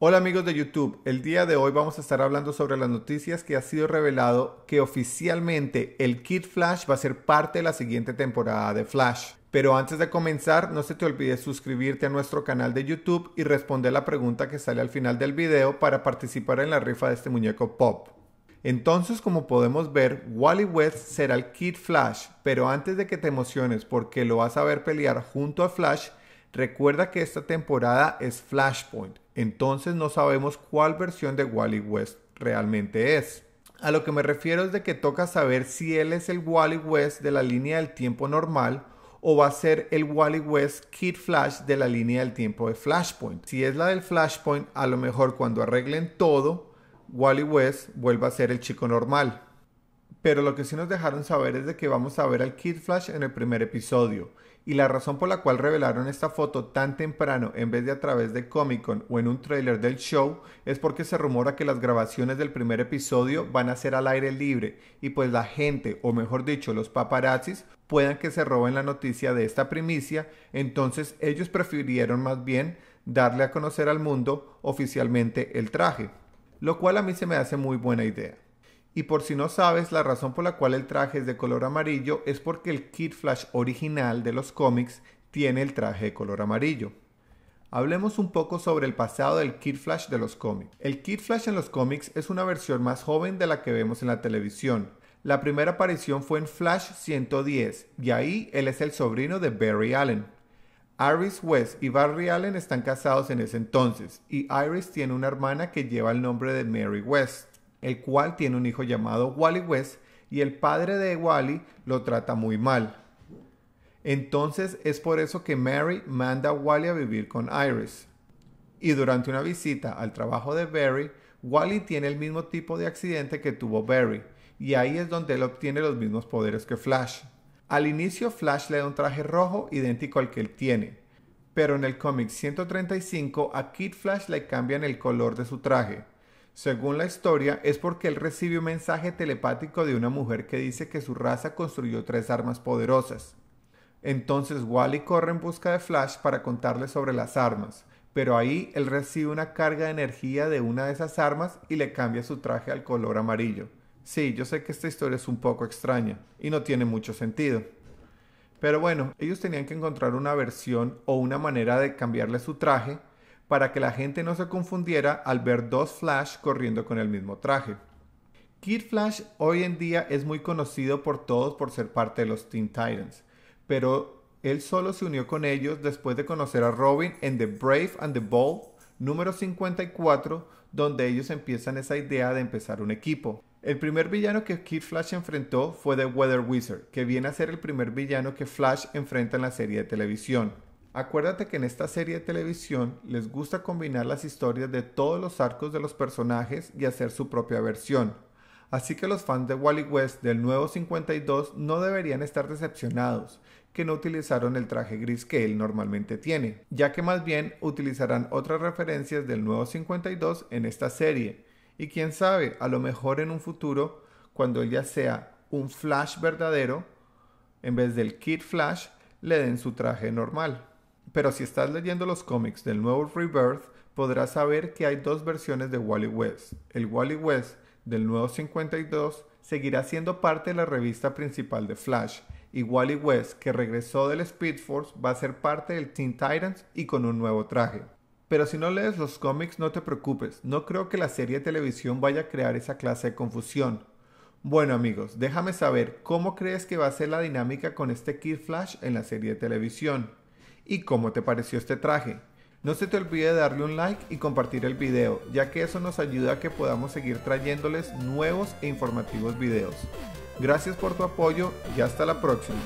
Hola amigos de YouTube, el día de hoy vamos a estar hablando sobre las noticias que ha sido revelado que oficialmente el Kid Flash va a ser parte de la siguiente temporada de Flash. Pero antes de comenzar, no se te olvide suscribirte a nuestro canal de YouTube y responder la pregunta que sale al final del video para participar en la rifa de este muñeco pop. Entonces, como podemos ver, Wally West será el Kid Flash, pero antes de que te emociones porque lo vas a ver pelear junto a Flash, recuerda que esta temporada es Flashpoint, entonces no sabemos cuál versión de Wally West realmente es. A lo que me refiero es de que toca saber si él es el Wally West de la línea del tiempo normal o va a ser el Wally West Kid Flash de la línea del tiempo de Flashpoint. Si es la del Flashpoint, a lo mejor cuando arreglen todo, Wally West vuelva a ser el chico normal pero lo que sí nos dejaron saber es de que vamos a ver al Kid Flash en el primer episodio. Y la razón por la cual revelaron esta foto tan temprano en vez de a través de Comic Con o en un trailer del show es porque se rumora que las grabaciones del primer episodio van a ser al aire libre y pues la gente, o mejor dicho los paparazzis, puedan que se roben la noticia de esta primicia, entonces ellos prefirieron más bien darle a conocer al mundo oficialmente el traje, lo cual a mí se me hace muy buena idea. Y por si no sabes, la razón por la cual el traje es de color amarillo es porque el Kid Flash original de los cómics tiene el traje de color amarillo. Hablemos un poco sobre el pasado del Kid Flash de los cómics. El Kid Flash en los cómics es una versión más joven de la que vemos en la televisión. La primera aparición fue en Flash 110 y ahí él es el sobrino de Barry Allen. Iris West y Barry Allen están casados en ese entonces y Iris tiene una hermana que lleva el nombre de Mary West el cual tiene un hijo llamado Wally West y el padre de Wally lo trata muy mal. Entonces es por eso que Mary manda a Wally a vivir con Iris. Y durante una visita al trabajo de Barry, Wally tiene el mismo tipo de accidente que tuvo Barry, y ahí es donde él obtiene los mismos poderes que Flash. Al inicio Flash le da un traje rojo idéntico al que él tiene, pero en el cómic 135 a Kid Flash le cambian el color de su traje, según la historia, es porque él recibe un mensaje telepático de una mujer que dice que su raza construyó tres armas poderosas. Entonces Wally corre en busca de Flash para contarle sobre las armas, pero ahí él recibe una carga de energía de una de esas armas y le cambia su traje al color amarillo. Sí, yo sé que esta historia es un poco extraña y no tiene mucho sentido. Pero bueno, ellos tenían que encontrar una versión o una manera de cambiarle su traje para que la gente no se confundiera al ver dos Flash corriendo con el mismo traje. Kid Flash hoy en día es muy conocido por todos por ser parte de los Teen Titans, pero él solo se unió con ellos después de conocer a Robin en The Brave and the Bold número 54, donde ellos empiezan esa idea de empezar un equipo. El primer villano que Kid Flash enfrentó fue The Weather Wizard, que viene a ser el primer villano que Flash enfrenta en la serie de televisión. Acuérdate que en esta serie de televisión les gusta combinar las historias de todos los arcos de los personajes y hacer su propia versión. Así que los fans de Wally West del nuevo 52 no deberían estar decepcionados que no utilizaron el traje gris que él normalmente tiene, ya que más bien utilizarán otras referencias del nuevo 52 en esta serie. Y quién sabe, a lo mejor en un futuro, cuando él ya sea un Flash verdadero, en vez del Kid Flash, le den su traje normal. Pero si estás leyendo los cómics del nuevo Rebirth, podrás saber que hay dos versiones de Wally West. El Wally West del nuevo 52 seguirá siendo parte de la revista principal de Flash, y Wally West, que regresó del Speed Force, va a ser parte del Teen Titans y con un nuevo traje. Pero si no lees los cómics, no te preocupes, no creo que la serie de televisión vaya a crear esa clase de confusión. Bueno amigos, déjame saber cómo crees que va a ser la dinámica con este Kid Flash en la serie de televisión. ¿Y cómo te pareció este traje? No se te olvide darle un like y compartir el video, ya que eso nos ayuda a que podamos seguir trayéndoles nuevos e informativos videos. Gracias por tu apoyo y hasta la próxima.